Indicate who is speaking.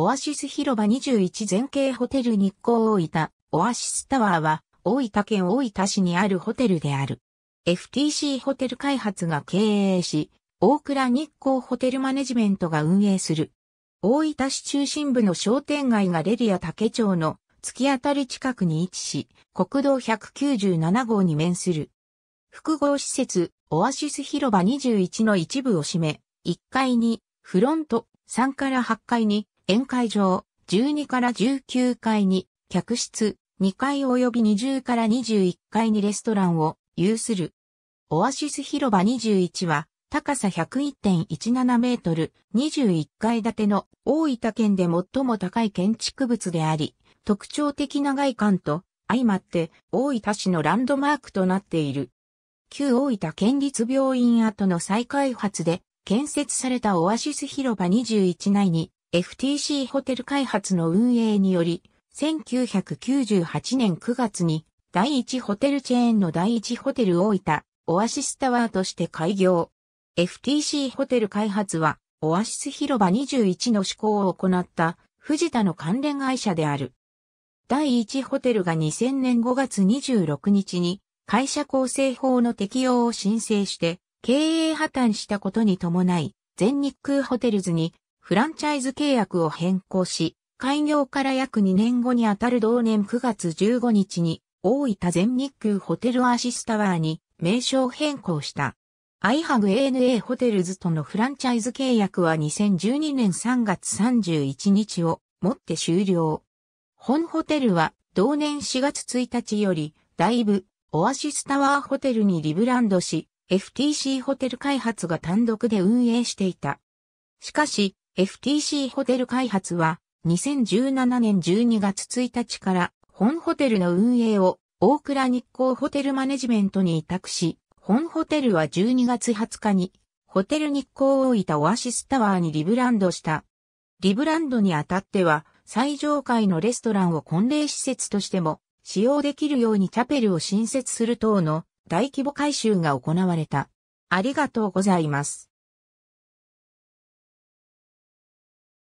Speaker 1: オアシス広場21全景ホテル日光大分、オアシスタワーは、大分県大分市にあるホテルである。FTC ホテル開発が経営し、大倉日光ホテルマネジメントが運営する。大分市中心部の商店街がレリア竹町の突き当たり近くに位置し、国道197号に面する。複合施設、オアシス広場21の一部を占め、1階に、フロント、3から8階に、宴会場、12から19階に、客室、2階及び20から21階にレストランを有する。オアシス広場21は、高さ101.17メートル、21階建ての大分県で最も高い建築物であり、特徴的な外観と相まって大分市のランドマークとなっている。旧大分県立病院跡の再開発で建設されたオアシス広場21内に FTC ホテル開発の運営により、1998年9月に第一ホテルチェーンの第一ホテル大分、オアシスタワーとして開業。FTC ホテル開発は、オアシス広場21の施行を行った藤田の関連会社である。第一ホテルが2000年5月26日に会社構成法の適用を申請して経営破綻したことに伴い全日空ホテルズにフランチャイズ契約を変更し、開業から約2年後にあたる同年9月15日に、大分全日空ホテルアシスタワーに名称変更した。アイハグ a n a ホテルズとのフランチャイズ契約は2012年3月31日をもって終了。本ホテルは同年4月1日より、だいぶオアシスタワーホテルにリブランドし、FTC ホテル開発が単独で運営していた。しかし、FTC ホテル開発は2017年12月1日から本ホテルの運営を大倉日光ホテルマネジメントに委託し、本ホテルは12月20日にホテル日光大分オアシスタワーにリブランドした。リブランドにあたっては最上階のレストランを婚礼施設としても使用できるようにチャペルを新設する等の大規模改修が行われた。ありがとうございます。